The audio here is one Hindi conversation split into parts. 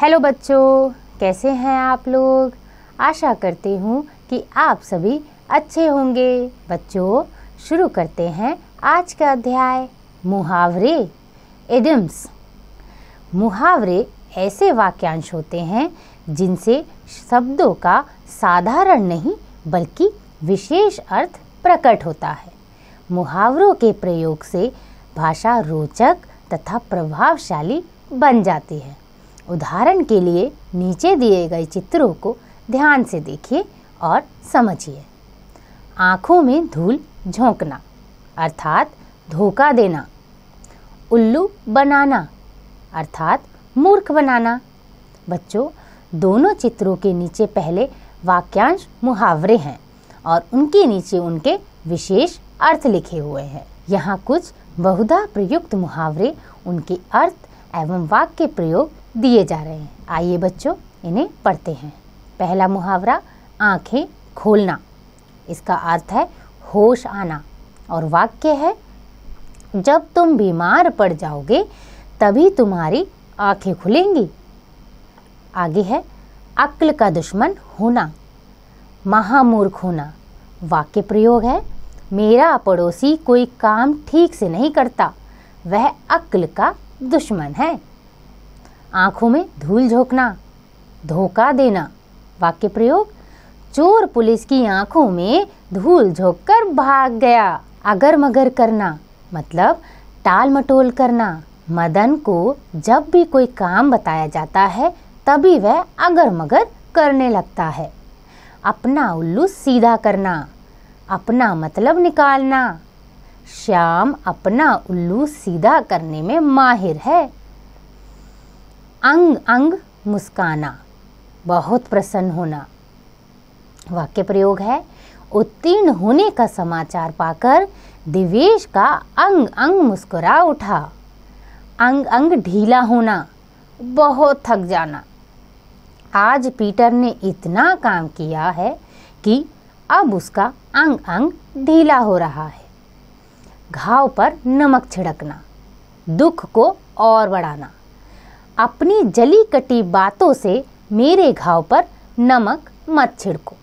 हेलो बच्चों कैसे हैं आप लोग आशा करती हूँ कि आप सभी अच्छे होंगे बच्चों शुरू करते हैं आज का अध्याय मुहावरे एडम्स मुहावरे ऐसे वाक्यांश होते हैं जिनसे शब्दों का साधारण नहीं बल्कि विशेष अर्थ प्रकट होता है मुहावरों के प्रयोग से भाषा रोचक तथा प्रभावशाली बन जाती है उदाहरण के लिए नीचे दिए गए चित्रों को ध्यान से देखिए और समझिए आँखों में धूल झोंकना अर्थात धोखा देना उल्लू बनाना अर्थात मूर्ख बनाना बच्चों दोनों चित्रों के नीचे पहले वाक्यांश मुहावरे हैं और उनके नीचे उनके विशेष अर्थ लिखे हुए हैं यहाँ कुछ बहुधा प्रयुक्त मुहावरे उनके अर्थ एवं वाक्य प्रयोग दिए जा रहे हैं आइए बच्चों इन्हें पढ़ते हैं पहला मुहावरा आंखें खोलना इसका अर्थ है होश आना और वाक्य है जब तुम बीमार पड़ जाओगे तभी तुम्हारी आंखें खुलेंगी आगे है अक्ल का दुश्मन होना महामूर्ख होना वाक्य प्रयोग है मेरा पड़ोसी कोई काम ठीक से नहीं करता वह अक्ल का दुश्मन है आंखों में धूल झोंकना धोखा देना वाक्य प्रयोग चोर पुलिस की आंखों में धूल झोंक कर भाग गया अगर मगर करना मतलब टाल मटोल करना मदन को जब भी कोई काम बताया जाता है तभी वह अगर मगर करने लगता है अपना उल्लू सीधा करना अपना मतलब निकालना श्याम अपना उल्लू सीधा करने में माहिर है अंग अंग मुस्काना बहुत प्रसन्न होना वाक्य प्रयोग है उत्तीर्ण होने का समाचार पाकर दिवेश का अंग अंग मुस्कुरा उठा अंग अंग ढीला होना बहुत थक जाना आज पीटर ने इतना काम किया है कि अब उसका अंग अंग ढीला हो रहा है घाव पर नमक छिड़कना दुख को और बढ़ाना अपनी जली कटी बातों से मेरे घाव पर नमक मत छिड़को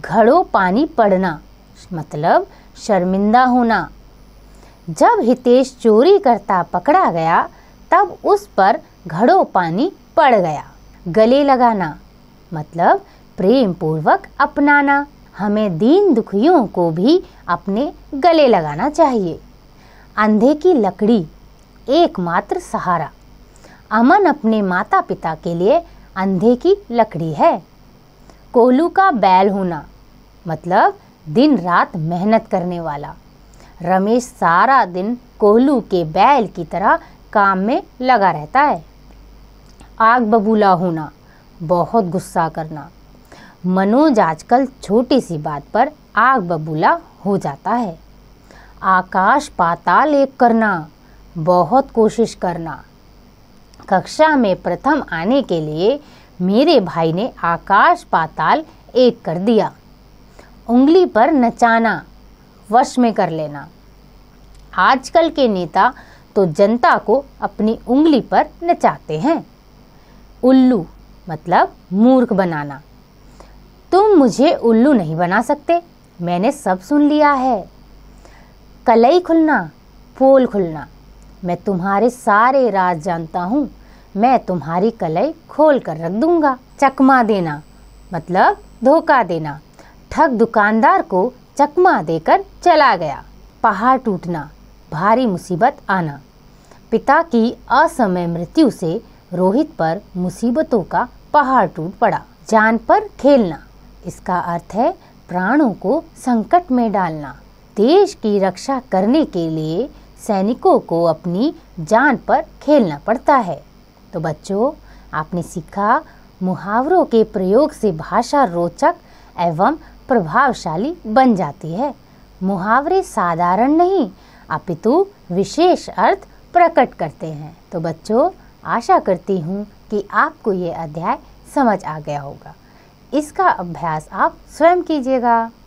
घड़ो पानी पड़ना मतलब शर्मिंदा होना जब हितेश चोरी करता पकड़ा गया तब उस पर घड़ो पानी पड़ गया गले लगाना मतलब प्रेम पूर्वक अपनाना हमें दीन दुखियों को भी अपने गले लगाना चाहिए अंधे की लकड़ी एकमात्र सहारा अमन अपने माता पिता के लिए अंधे की लकड़ी है कोलू का बैल होना मतलब दिन रात मेहनत करने वाला रमेश सारा दिन कोहलू के बैल की तरह काम में लगा रहता है आग बबूला होना बहुत गुस्सा करना मनोज आजकल छोटी सी बात पर आग बबूला हो जाता है आकाश पाताल एक करना बहुत कोशिश करना कक्षा में प्रथम आने के लिए मेरे भाई ने आकाश पाताल एक कर दिया उंगली पर नचाना वश में कर लेना आजकल के नेता तो जनता को अपनी उंगली पर नचाते हैं उल्लू मतलब मूर्ख बनाना तुम मुझे उल्लू नहीं बना सकते मैंने सब सुन लिया है कलई खुलना पोल खुलना मैं तुम्हारे सारे राज जानता हूँ मैं तुम्हारी कलई खोल कर रख दूंगा चकमा देना मतलब धोखा देना ठग दुकानदार को चकमा देकर चला गया पहाड़ टूटना भारी मुसीबत आना पिता की असमय मृत्यु से रोहित पर मुसीबतों का पहाड़ टूट पड़ा जान पर खेलना इसका अर्थ है प्राणों को संकट में डालना देश की रक्षा करने के लिए सैनिकों को अपनी जान पर खेलना पड़ता है तो बच्चों आपने सीखा मुहावरों के प्रयोग से भाषा रोचक एवं प्रभावशाली बन जाती है मुहावरे साधारण नहीं अपितु विशेष अर्थ प्रकट करते हैं तो बच्चों आशा करती हूँ कि आपको ये अध्याय समझ आ गया होगा इसका अभ्यास आप स्वयं कीजिएगा